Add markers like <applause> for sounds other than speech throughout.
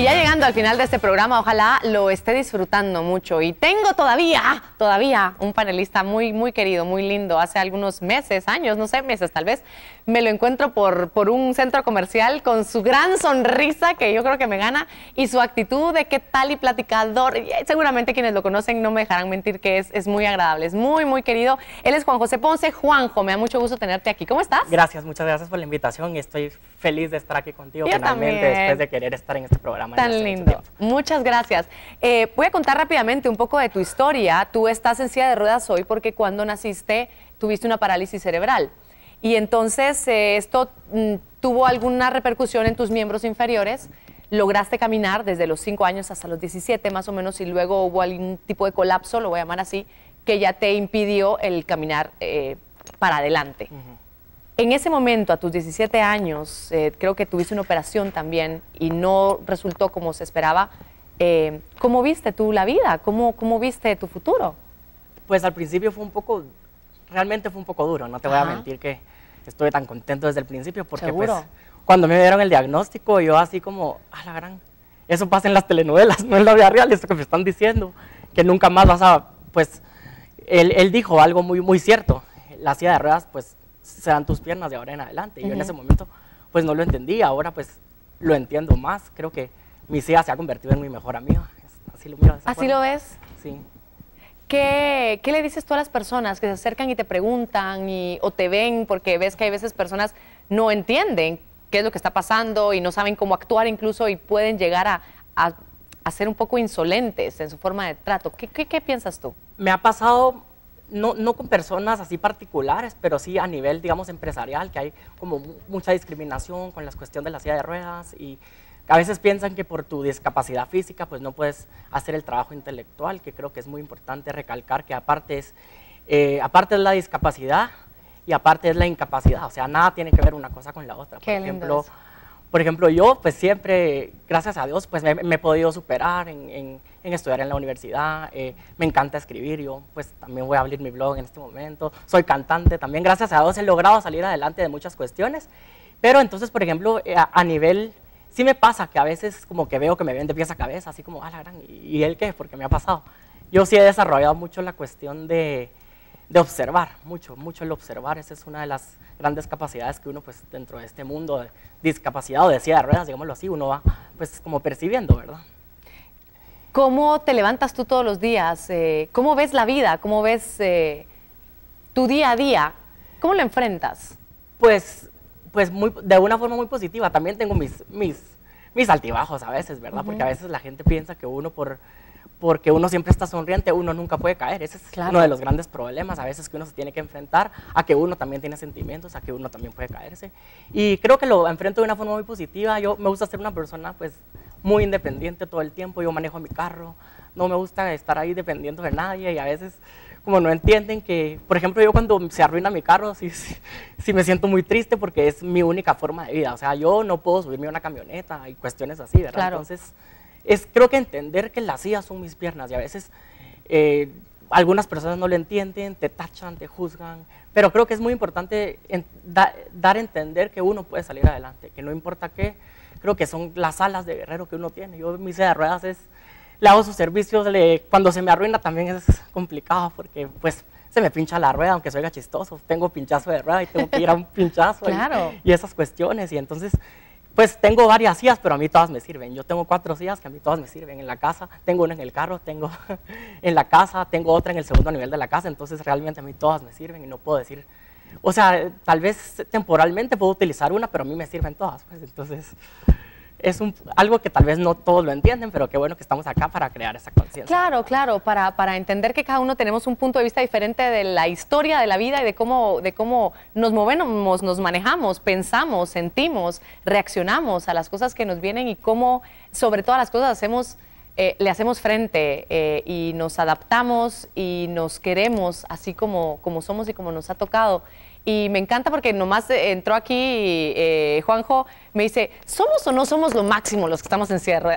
Y ya llegando al final de este programa, ojalá lo esté disfrutando mucho. Y tengo todavía, todavía un panelista muy, muy querido, muy lindo. Hace algunos meses, años, no sé, meses tal vez, me lo encuentro por, por un centro comercial con su gran sonrisa, que yo creo que me gana, y su actitud de qué tal y platicador. Eh, seguramente quienes lo conocen no me dejarán mentir que es, muy agradable, es muy, muy querido. Él es Juan José Ponce. Juanjo, me da mucho gusto tenerte aquí. ¿Cómo estás? Gracias, muchas gracias por la invitación. Estoy feliz de estar aquí contigo finalmente después de querer estar en este programa. Tan este lindo. Muchas gracias. Eh, voy a contar rápidamente un poco de tu historia. Tú estás en silla de ruedas hoy porque cuando naciste tuviste una parálisis cerebral. Y entonces eh, esto mm, tuvo alguna repercusión en tus miembros inferiores. Lograste caminar desde los 5 años hasta los 17 más o menos y luego hubo algún tipo de colapso, lo voy a llamar así, que ya te impidió el caminar eh, para adelante. En ese momento, a tus 17 años, eh, creo que tuviste una operación también y no resultó como se esperaba. Eh, ¿Cómo viste tú la vida? ¿Cómo, ¿Cómo viste tu futuro? Pues al principio fue un poco, realmente fue un poco duro, no te voy a mentir que estuve tan contento desde el principio porque pues cuando me dieron el diagnóstico yo así como, a la gran, eso pasa en las telenovelas, <laughs> no en la vida real, eso que me están diciendo, que nunca más vas a, pues, él, él dijo algo muy, muy cierto, la silla de ruedas pues sean tus piernas de ahora en adelante. Y yo en ese momento pues no lo entendía, ahora pues lo entiendo más, creo que mi CIA se ha convertido en mi mejor amiga, así lo miro. ¿Así lo ves? Sí. ¿Qué, le dices tú a las personas que se acercan y te preguntan y, o te ven? Porque ves que hay veces personas no entienden qué es lo que está pasando y no saben cómo actuar incluso y pueden llegar a, a, ser un poco insolentes en su forma de trato. ¿Qué, qué piensas tú? Me ha pasado no, con personas así particulares, pero sí a nivel, digamos, empresarial, que hay como mucha discriminación con las cuestiones de la silla de ruedas y a veces piensan que por tu discapacidad física pues no puedes hacer el trabajo intelectual, que creo que es muy importante recalcar que aparte es, eh, aparte es la discapacidad y aparte es la incapacidad, o sea, nada tiene que ver una cosa con la otra. por ejemplo, por ejemplo, yo pues siempre, gracias a Dios, pues me, he podido superar en en estudiar en la universidad, eh, me encanta escribir, yo pues también voy a abrir mi blog en este momento, soy cantante también, gracias a Dios he logrado salir adelante de muchas cuestiones, pero entonces, por ejemplo, eh, a, nivel, sí me pasa que a veces como que veo que me ven de pies a cabeza, así como, ah, la gran, ¿y él qué? Porque me ha pasado. Yo sí he desarrollado mucho la cuestión de, de observar, mucho, mucho el observar, esa es una de las grandes capacidades que uno pues dentro de este mundo de discapacidad o de silla de ruedas, digámoslo así, uno va pues como percibiendo, ¿verdad? ¿Cómo te levantas tú todos los días? Eh, ¿Cómo ves la vida? ¿Cómo ves eh, tu día a día? ¿Cómo lo enfrentas? Pues, pues muy, de una forma muy positiva. También tengo mis, mis, mis altibajos a veces, ¿verdad? Porque a veces la gente piensa que uno por porque uno siempre está sonriente, uno nunca puede caer. Ese es uno de los grandes problemas a veces que uno se tiene que enfrentar, a que uno también tiene sentimientos, a que uno también puede caerse. Y creo que lo enfrento de una forma muy positiva. Yo me gusta ser una persona, pues, muy independiente todo el tiempo, yo manejo mi carro, no me gusta estar ahí dependiendo de nadie y a veces como no entienden que, por ejemplo, yo cuando se arruina mi carro, sí, me siento muy triste porque es mi única forma de vida. O sea, yo no puedo subirme a una camioneta y cuestiones así, ¿verdad? Entonces, es, creo que entender que las sillas son mis piernas y a veces eh, algunas personas no lo entienden, te tachan, te juzgan, pero creo que es muy importante dar a entender que uno puede salir adelante, que no importa qué creo que son las alas de guerrero que uno tiene. Yo mi silla de ruedas es, le hago sus servicios, cuando se me arruina también es complicado porque pues se me pincha la rueda, aunque suena chistoso, tengo pinchazo de rueda y tengo que ir a un pinchazo y, y, esas cuestiones. Y entonces, pues tengo varias sillas, pero a mí todas me sirven. Yo tengo cuatro sillas que a mí todas me sirven en la casa, tengo una en el carro, tengo <laughs> en la casa, tengo otra en el segundo nivel de la casa, entonces realmente a mí todas me sirven y no puedo decir o sea, tal vez temporalmente puedo utilizar una, pero a mí me sirven todas. Pues. entonces, es algo que tal vez no todos lo entienden, pero qué bueno que estamos acá para crear esa conciencia. Claro, claro, para, entender que cada uno tenemos un punto de vista diferente de la historia de la vida y de cómo, de cómo nos movemos, nos manejamos, pensamos, sentimos, reaccionamos a las cosas que nos vienen y cómo, sobre todas las cosas, hacemos eh, le hacemos frente eh, y nos adaptamos y nos queremos así como, como somos y como nos ha tocado. Y me encanta porque nomás eh, entró aquí Juanjo, me dice, ¿somos o no somos lo máximo los que estamos en cierre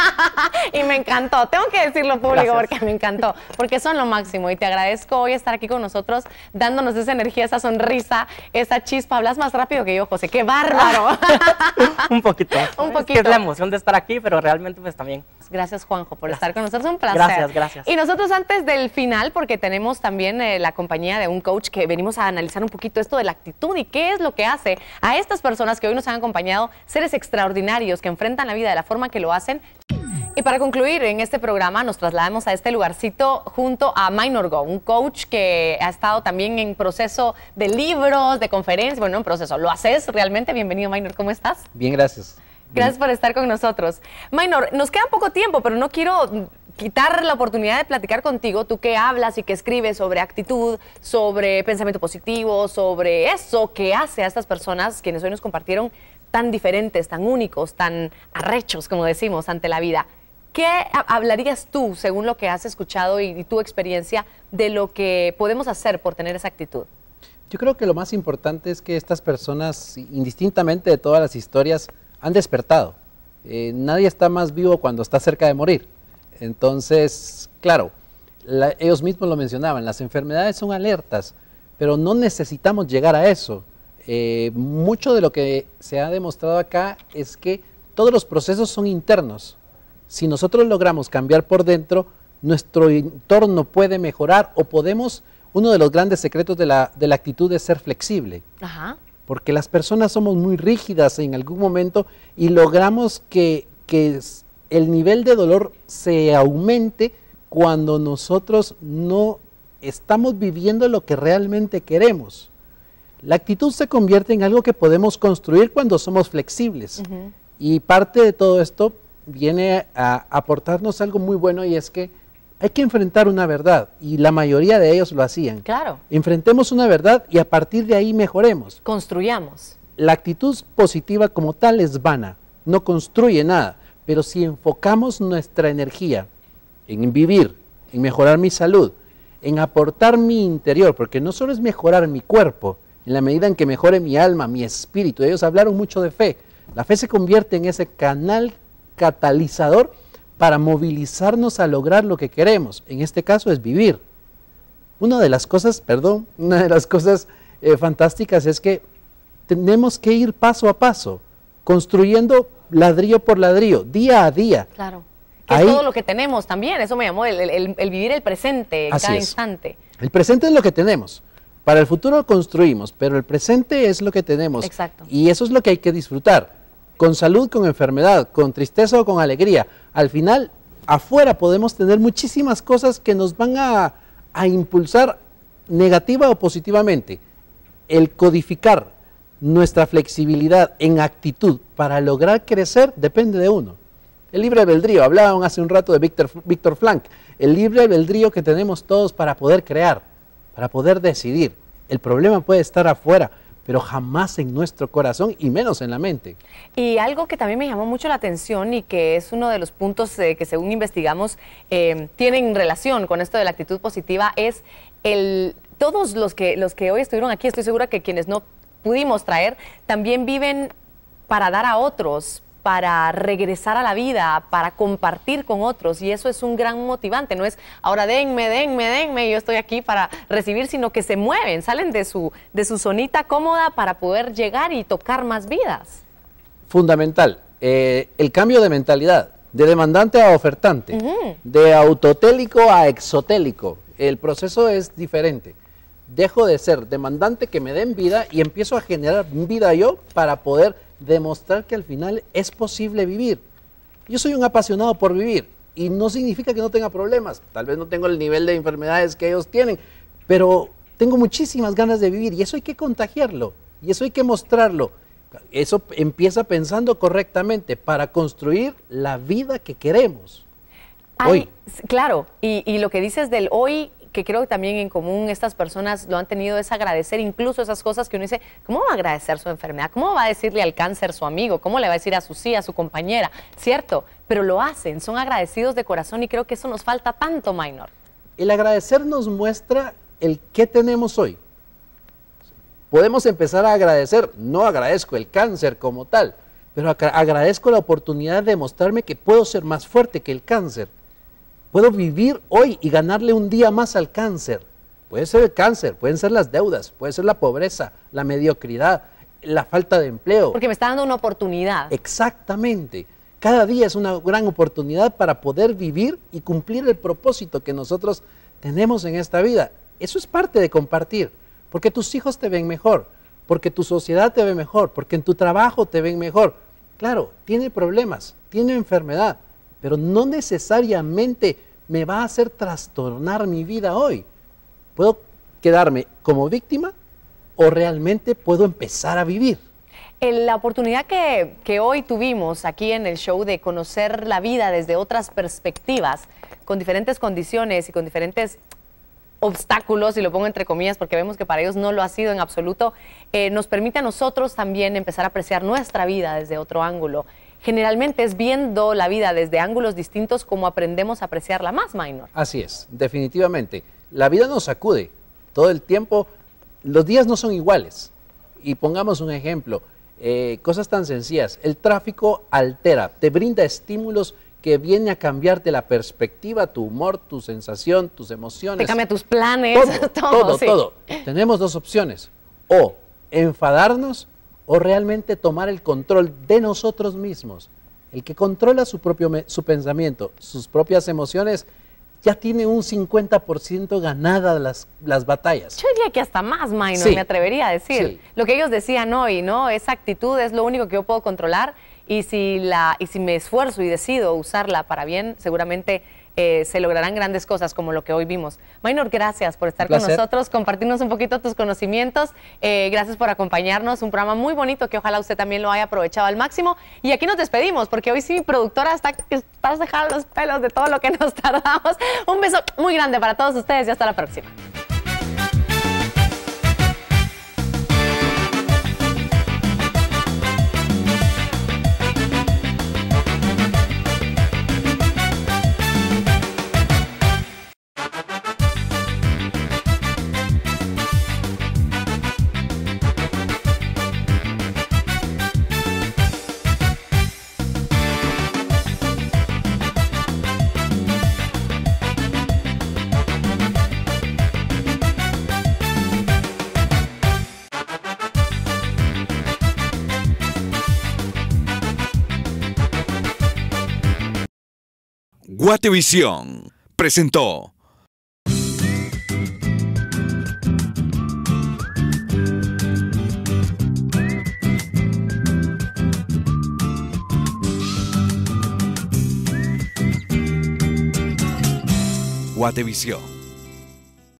<laughs> y me encantó, tengo que decirlo público porque me encantó, porque son lo máximo. Y te agradezco hoy estar aquí con nosotros, dándonos esa energía, esa sonrisa, esa chispa. Hablas más rápido que yo, José, ¡qué bárbaro! <laughs> Un poquito. Un poquito. es la emoción de estar aquí, pero realmente pues también Gracias, Juanjo, por estar con nosotros. Un placer. Gracias, gracias. Y nosotros antes del final, porque tenemos también eh, la compañía de un coach que venimos a analizar un poquito esto de la actitud y qué es lo que hace a estas personas que hoy nos han acompañado, seres extraordinarios que enfrentan la vida de la forma que lo hacen. Y para concluir en este programa nos trasladamos a este lugarcito junto a Minor Go, un coach que ha estado también en proceso de libros, de conferencias, bueno, en proceso. ¿Lo haces realmente? Bienvenido Minor, ¿cómo estás? Bien, gracias. Gracias por estar con nosotros. Minor, nos queda poco tiempo, pero no quiero quitar la oportunidad de platicar contigo, tú que hablas y que escribes sobre actitud, sobre pensamiento positivo, sobre eso que hace a estas personas quienes hoy nos compartieron tan diferentes, tan únicos, tan arrechos, como decimos, ante la vida. ¿Qué hablarías tú, según lo que has escuchado y tu experiencia, de lo que podemos hacer por tener esa actitud? Yo creo que lo más importante es que estas personas, indistintamente de todas las historias, han despertado. Eh, nadie está más vivo cuando está cerca de morir. Entonces, claro, ellos mismos lo mencionaban, las enfermedades son alertas, pero no necesitamos llegar a eso. Eh, mucho de lo que se ha demostrado acá es que todos los procesos son internos. Si nosotros logramos cambiar por dentro, nuestro entorno puede mejorar o podemos, uno de los grandes secretos de la, de la actitud es ser flexible. Ajá porque las personas somos muy rígidas en algún momento y logramos que, el nivel de dolor se aumente cuando nosotros no estamos viviendo lo que realmente queremos. La actitud se convierte en algo que podemos construir cuando somos flexibles. Y parte de todo esto viene a aportarnos algo muy bueno y es que hay que enfrentar una verdad y la mayoría de ellos lo hacían. Claro. Enfrentemos una verdad y a partir de ahí mejoremos. Construyamos. La actitud positiva como tal es vana, no construye nada, pero si enfocamos nuestra energía en vivir, en mejorar mi salud, en aportar mi interior, porque no solo es mejorar mi cuerpo, en la medida en que mejore mi alma, mi espíritu, ellos hablaron mucho de fe. La fe se convierte en ese canal catalizador para movilizarnos a lograr lo que queremos. En este caso es vivir. Una de las cosas, perdón, una de las cosas eh, fantásticas es que tenemos que ir paso a paso, construyendo ladrillo por ladrillo, día a día. Claro. Que es todo lo que tenemos también, eso me llamó el, vivir el presente cada es. instante. El presente es lo que tenemos. Para el futuro construimos, pero el presente es lo que tenemos. Exacto. Y eso es lo que hay que disfrutar con salud, con enfermedad, con tristeza o con alegría. Al final, afuera podemos tener muchísimas cosas que nos van a, impulsar negativa o positivamente. El codificar nuestra flexibilidad en actitud para lograr crecer depende de uno. El libre albedrío, hablaban hace un rato de Víctor, Flank. el libre albedrío que tenemos todos para poder crear, para poder decidir. El problema puede estar afuera, pero jamás en nuestro corazón y menos en la mente. Y algo que también me llamó mucho la atención y que es uno de los puntos eh, que según investigamos eh, tienen relación con esto de la actitud positiva es el... Todos los que, los que hoy estuvieron aquí, estoy segura que quienes no pudimos traer, también viven para dar a otros, para regresar a la vida, para compartir con otros y eso es un gran motivante, no es ahora denme, denme, denme, yo estoy aquí para recibir, sino que se mueven, salen de su, de su zonita cómoda para poder llegar y tocar más vidas. Fundamental, eh, el cambio de mentalidad, de demandante a ofertante, de autotélico a exotélico, el proceso es diferente dejo de ser demandante que me den vida y empiezo a generar vida yo para poder demostrar que al final es posible vivir. Yo soy un apasionado por vivir y no significa que no tenga problemas. Tal vez no tengo el nivel de enfermedades que ellos tienen, pero tengo muchísimas ganas de vivir y eso hay que contagiarlo y eso hay que mostrarlo. Eso empieza pensando correctamente para construir la vida que queremos. hoy. Claro, y, lo que dices del hoy que creo que también en común estas personas lo han tenido es agradecer incluso esas cosas que uno dice, ¿cómo va a agradecer su enfermedad? ¿Cómo va a decirle al cáncer su amigo? ¿Cómo le va a decir a su sí, a su compañera? ¿Cierto? Pero lo hacen, son agradecidos de corazón y creo que eso nos falta tanto, Minor. El agradecer nos muestra el qué tenemos hoy. Podemos empezar a agradecer, no agradezco el cáncer como tal, pero agradezco la oportunidad de mostrarme que puedo ser más fuerte que el cáncer Puedo vivir hoy y ganarle un día más al cáncer. Puede ser el cáncer, pueden ser las deudas, puede ser la pobreza, la mediocridad, la falta de empleo. Porque me está dando una oportunidad. Exactamente. Cada día es una gran oportunidad para poder vivir y cumplir el propósito que nosotros tenemos en esta vida. Eso es parte de compartir, porque tus hijos te ven mejor, porque tu sociedad te ve mejor, porque en tu trabajo te ven mejor. Claro, tiene problemas, tiene enfermedad, pero no necesariamente me va a hacer trastornar mi vida hoy. Puedo quedarme como víctima o realmente puedo empezar a vivir. la oportunidad que, hoy tuvimos aquí en el show de conocer la vida desde otras perspectivas, con diferentes condiciones y con diferentes obstáculos, y lo pongo entre comillas porque vemos que para ellos no lo ha sido en absoluto, eh, nos permite a nosotros también empezar a apreciar nuestra vida desde otro ángulo generalmente es viendo la vida desde ángulos distintos como aprendemos a apreciarla más, Minor. Así es, definitivamente. La vida nos sacude todo el tiempo. Los días no son iguales. Y pongamos un ejemplo, eh, cosas tan sencillas. El tráfico altera, te brinda estímulos que viene a cambiarte la perspectiva, tu humor, tu sensación, tus emociones. Te cambia tus planes, todo, <laughs> todo. Tenemos dos opciones. O enfadarnos o realmente tomar el control de nosotros mismos. El que controla su propio su pensamiento, sus propias emociones, ya tiene un 50% ganada las, las batallas. Yo diría que hasta más, Maino, me atrevería a decir. Lo que ellos decían hoy, ¿no? Esa actitud es lo único que yo puedo controlar y si, la, y si me esfuerzo y decido usarla para bien, seguramente eh, se lograrán grandes cosas como lo que hoy vimos. Maynor, gracias por estar con nosotros, compartirnos un poquito tus conocimientos. Eh, gracias por acompañarnos. Un programa muy bonito que ojalá usted también lo haya aprovechado al máximo. Y aquí nos despedimos porque hoy sí mi productora está para los pelos de todo lo que nos <laughs> tardamos. Un beso muy grande para todos ustedes y hasta la próxima. Guatevisión presentó. Guatevisión